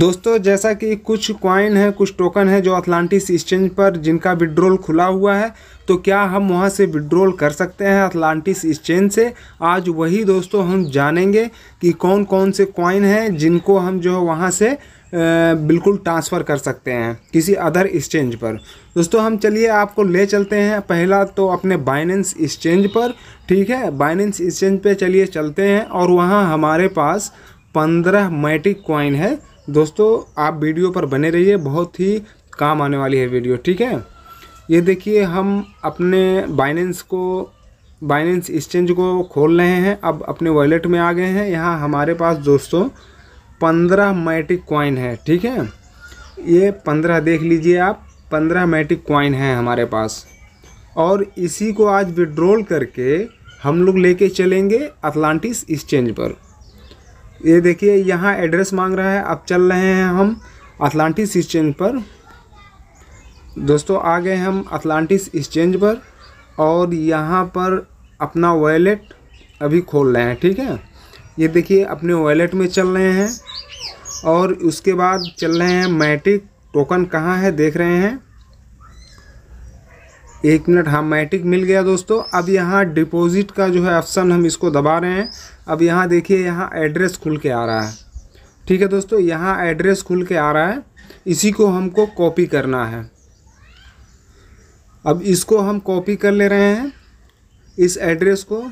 दोस्तों जैसा कि कुछ क्वाइन है कुछ टोकन है जो अथलांटिस एक्सचेंज पर जिनका विड्रोल खुला हुआ है तो क्या हम वहां से विड्रोल कर सकते हैं अथलांटिस एक्सचेंज से आज वही दोस्तों हम जानेंगे कि कौन कौन से क्वाइन हैं जिनको हम जो है वहाँ से बिल्कुल ट्रांसफ़र कर सकते हैं किसी अदर एक्सचेंज पर दोस्तों हम चलिए आपको ले चलते हैं पहला तो अपने बाइनेंस एक्सचेंज पर ठीक है बाइनेंस एक्सचेंज पे चलिए चलते हैं और वहाँ हमारे पास पंद्रह मैटिक कॉइन है दोस्तों आप वीडियो पर बने रहिए बहुत ही काम आने वाली है वीडियो ठीक है ये देखिए हम अपने बाइनेंस को बाइनेंस एक्सचेंज को खोल रहे हैं अब अपने वॉलेट में आ गए हैं यहाँ हमारे पास दोस्तों पंद्रह मैटिक कॉइन है ठीक है ये पंद्रह देख लीजिए आप पंद्रह मैटिक कॉइन है हमारे पास और इसी को आज विड्रॉल करके हम लोग लेके चलेंगे अटलांटिस एक्सचेंज पर ये देखिए यहाँ एड्रेस मांग रहा है अब चल रहे हैं हम अटलांटिस एक्सचेंज पर दोस्तों आ गए हम अटलांटिस एक्सचेंज पर और यहाँ पर अपना वॉलेट अभी खोल रहे हैं ठीक है ये देखिए अपने वॉलेट में चल रहे हैं और उसके बाद चल रहे हैं मैटिक टोकन कहाँ है देख रहे हैं एक मिनट हाँ मैटिक मिल गया दोस्तों अब यहाँ डिपॉजिट का जो है ऑप्शन हम इसको दबा रहे हैं अब यहाँ देखिए यहाँ एड्रेस खुल के आ रहा है ठीक है दोस्तों यहाँ एड्रेस खुल के आ रहा है इसी को हमको कॉपी करना है अब इसको हम कॉपी कर ले रहे हैं इस एड्रेस को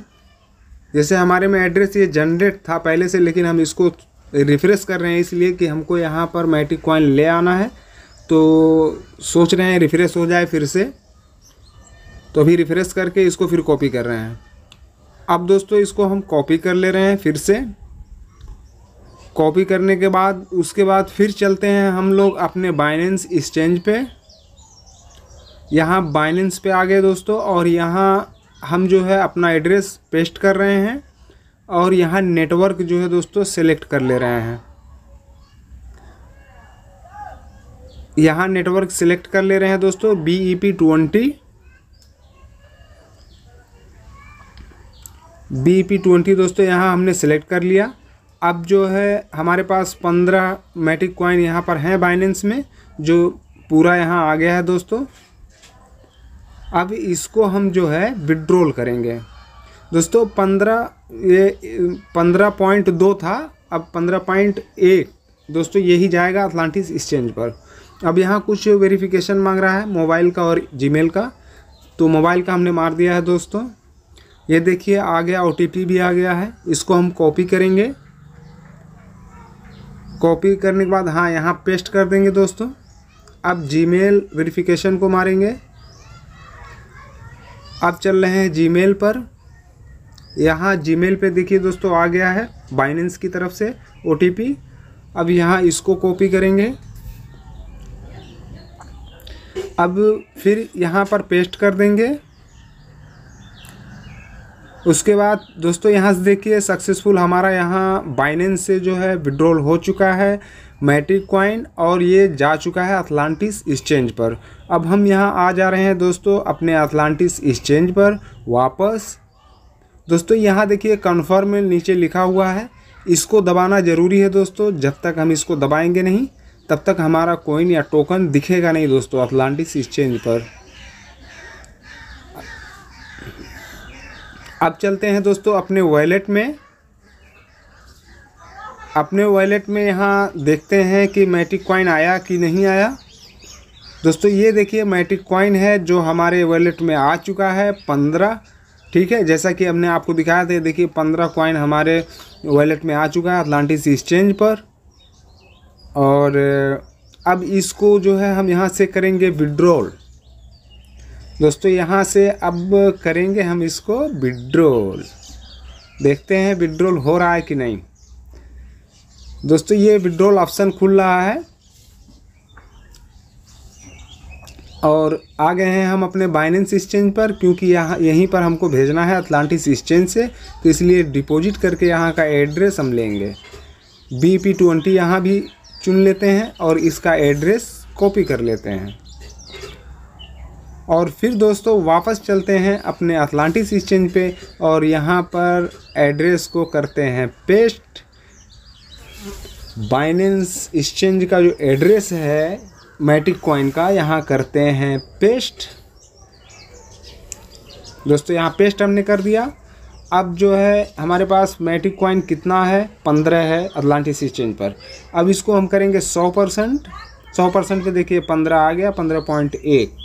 जैसे हमारे में एड्रेस ये जनरेट था पहले से लेकिन हम इसको रिफ्रेश कर रहे हैं इसलिए कि हमको यहाँ पर मैटिक कॉइन ले आना है तो सोच रहे हैं रिफ्रेश हो जाए फिर से तो अभी रिफ्रेश करके इसको फिर कॉपी कर रहे हैं अब दोस्तों इसको हम कॉपी कर ले रहे हैं फिर से कॉपी करने के बाद उसके बाद फिर चलते हैं हम लोग अपने बाइनेंस एक्सचेंज पे यहाँ बाइनेंस पे आ गए दोस्तों और यहाँ हम जो है अपना एड्रेस पेस्ट कर रहे हैं और यहाँ नेटवर्क जो है दोस्तों सेलेक्ट कर ले रहे हैं यहाँ नेटवर्क सेलेक्ट कर ले रहे हैं दोस्तों B E P twenty B P twenty दोस्तों यहाँ हमने सेलेक्ट कर लिया अब जो है हमारे पास पंद्रह मैटिक कॉइन यहाँ पर हैं बाइनेंस में जो पूरा यहाँ आ गया है दोस्तों अब इसको हम जो है विड्रोल करेंगे दोस्तों पंद्रह ये पंद्रह पॉइंट दो था अब पंद्रह पॉइंट एक दोस्तों यही जाएगा अटलांटिस एक्सचेंज पर अब यहाँ कुछ वेरिफिकेशन मांग रहा है मोबाइल का और जीमेल का तो मोबाइल का हमने मार दिया है दोस्तों ये देखिए आ गया ओ भी आ गया है इसको हम कॉपी करेंगे कॉपी करने के बाद हाँ यहाँ पेस्ट कर देंगे दोस्तों अब जीमेल वेरिफिकेशन को मारेंगे अब चल रहे हैं जीमेल पर यहाँ जीमेल पे देखिए दोस्तों आ गया है बाइनेंस की तरफ से ओ अब यहाँ इसको कॉपी करेंगे अब फिर यहाँ पर पेस्ट कर देंगे उसके बाद दोस्तों यहाँ से देखिए सक्सेसफुल हमारा यहाँ बाइनेंस से जो है विड्रॉल हो चुका है मैट्रिक क्वाइन और ये जा चुका है अथलांटिस एक्सचेंज पर अब हम यहाँ आ जा रहे हैं दोस्तों अपने अथलांटिस एक्सचेंज पर वापस दोस्तों यहाँ देखिए कन्फर्म नीचे लिखा हुआ है इसको दबाना ज़रूरी है दोस्तों जब तक हम इसको दबाएंगे नहीं तब तक हमारा कोइन या टोकन दिखेगा नहीं दोस्तों अथलांटिस एक्सचेंज पर अब चलते हैं दोस्तों अपने वॉलेट में अपने वॉलेट में यहाँ देखते हैं कि मैटिक कॉइन आया कि नहीं आया दोस्तों ये देखिए मैटिक कॉइन है जो हमारे वॉलेट में आ चुका है पंद्रह ठीक है जैसा कि हमने आपको दिखाया था देखिए पंद्रह कॉइन हमारे वॉलेट में आ चुका है अटलांटिस एक्सचेंज पर और अब इसको जो है हम यहाँ से करेंगे विड्रॉल दोस्तों यहाँ से अब करेंगे हम इसको विड्रोल देखते हैं विड्रोल हो रहा है कि नहीं दोस्तों ये विड्रोल ऑप्शन खुल रहा है और आ गए हैं हम अपने बाइनेंस एक्सचेंज पर क्योंकि यहाँ यहीं पर हमको भेजना है अटलांटिस एक्सचेंज से तो इसलिए डिपॉजिट करके यहाँ का एड्रेस हम लेंगे बी पी ट्वेंटी यहाँ भी चुन लेते हैं और इसका एड्रेस कॉपी कर लेते हैं और फिर दोस्तों वापस चलते हैं अपने अटलांटिस एक्सचेंज पे और यहाँ पर एड्रेस को करते हैं पेस्ट बाइनेंस एक्सचेंज का जो एड्रेस है मैटिक कॉइन का यहाँ करते हैं पेस्ट दोस्तों यहाँ पेस्ट हमने कर दिया अब जो है हमारे पास मैटिक कॉइन कितना है पंद्रह है अटलांटिस एक्सचेंज पर अब इसको हम करेंगे सौ परसेंट सौ परसेंट पर देखिए पंद्रह आ गया पंद्रह पॉइंट एक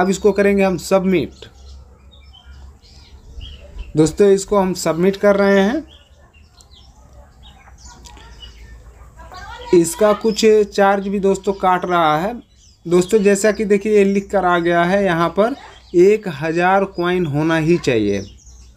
अब इसको करेंगे हम सबमिट दोस्तों इसको हम सबमिट कर रहे हैं इसका कुछ चार्ज भी दोस्तों काट रहा है दोस्तों जैसा कि देखिए ये लिख कर आ गया है यहाँ पर एक हज़ार क्वाइन होना ही चाहिए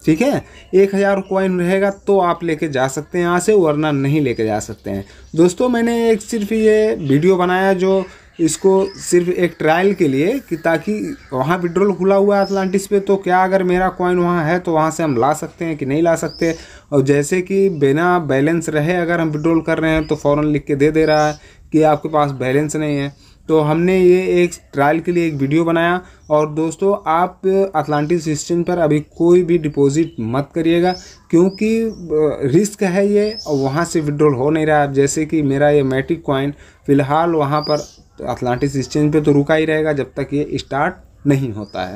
ठीक है एक हज़ार क्वाइन रहेगा तो आप लेके जा सकते हैं यहाँ से वरना नहीं लेके जा सकते हैं दोस्तों मैंने एक सिर्फ ये वीडियो बनाया जो इसको सिर्फ एक ट्रायल के लिए कि ताकि वहाँ विड्रॉल खुला हुआ है अटलांटिस पे तो क्या अगर मेरा कॉइन वहाँ है तो वहाँ से हम ला सकते हैं कि नहीं ला सकते और जैसे कि बिना बैलेंस रहे अगर हम विड्रॉल कर रहे हैं तो फ़ौर लिख के दे दे रहा है कि आपके पास बैलेंस नहीं है तो हमने ये एक ट्रायल के लिए एक वीडियो बनाया और दोस्तों आप अटलांटिक सिस्टम पर अभी कोई भी डिपॉजिट मत करिएगा क्योंकि रिस्क है ये और वहाँ से विड्रॉल हो नहीं रहा है जैसे कि मेरा ये मैटिक कॉइन फ़िलहाल वहाँ पर तो अटलांटिस एक्सचेंज पे तो रुका ही रहेगा जब तक ये स्टार्ट नहीं होता है